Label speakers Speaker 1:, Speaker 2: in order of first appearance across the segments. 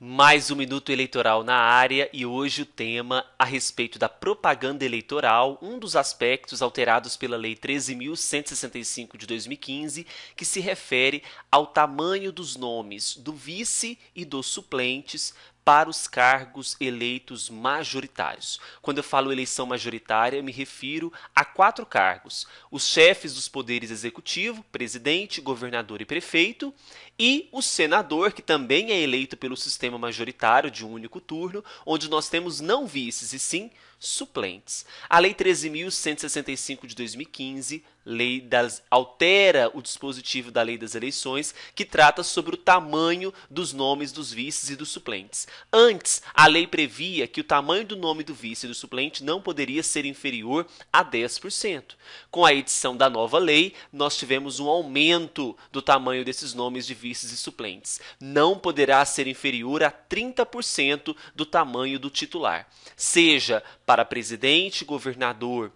Speaker 1: Mais um minuto eleitoral na área e hoje o tema a respeito da propaganda eleitoral, um dos aspectos alterados pela Lei 13.165 de 2015, que se refere ao tamanho dos nomes do vice e dos suplentes para os cargos eleitos majoritários. Quando eu falo eleição majoritária, eu me refiro a quatro cargos: os chefes dos poderes executivo, presidente, governador e prefeito, e o senador, que também é eleito pelo sistema majoritário de um único turno, onde nós temos não vices e sim suplentes. A Lei 13.165 de 2015 lei das, altera o dispositivo da Lei das Eleições, que trata sobre o tamanho dos nomes dos vices e dos suplentes. Antes, a lei previa que o tamanho do nome do vice e do suplente não poderia ser inferior a 10%. Com a edição da nova lei, nós tivemos um aumento do tamanho desses nomes de vices e suplentes. Não poderá ser inferior a 30% do tamanho do titular. Seja para presidente, governador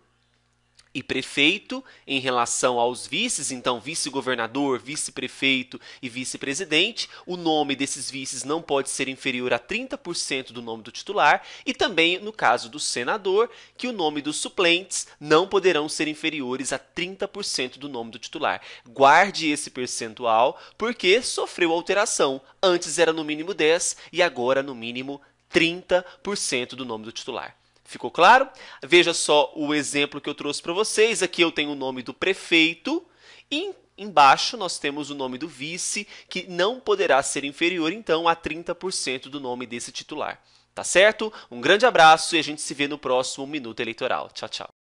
Speaker 1: e prefeito em relação aos vices, então vice-governador, vice-prefeito e vice-presidente. O nome desses vices não pode ser inferior a 30% do nome do titular e também no caso do senador, que o nome dos suplentes não poderão ser inferiores a 30% do nome do titular. Guarde esse percentual porque sofreu alteração. Antes era no mínimo 10 e agora no mínimo 30% do nome do titular. Ficou claro? Veja só o exemplo que eu trouxe para vocês. Aqui eu tenho o nome do prefeito e embaixo nós temos o nome do vice, que não poderá ser inferior, então, a 30% do nome desse titular. Tá certo? Um grande abraço e a gente se vê no próximo Minuto Eleitoral. Tchau, tchau.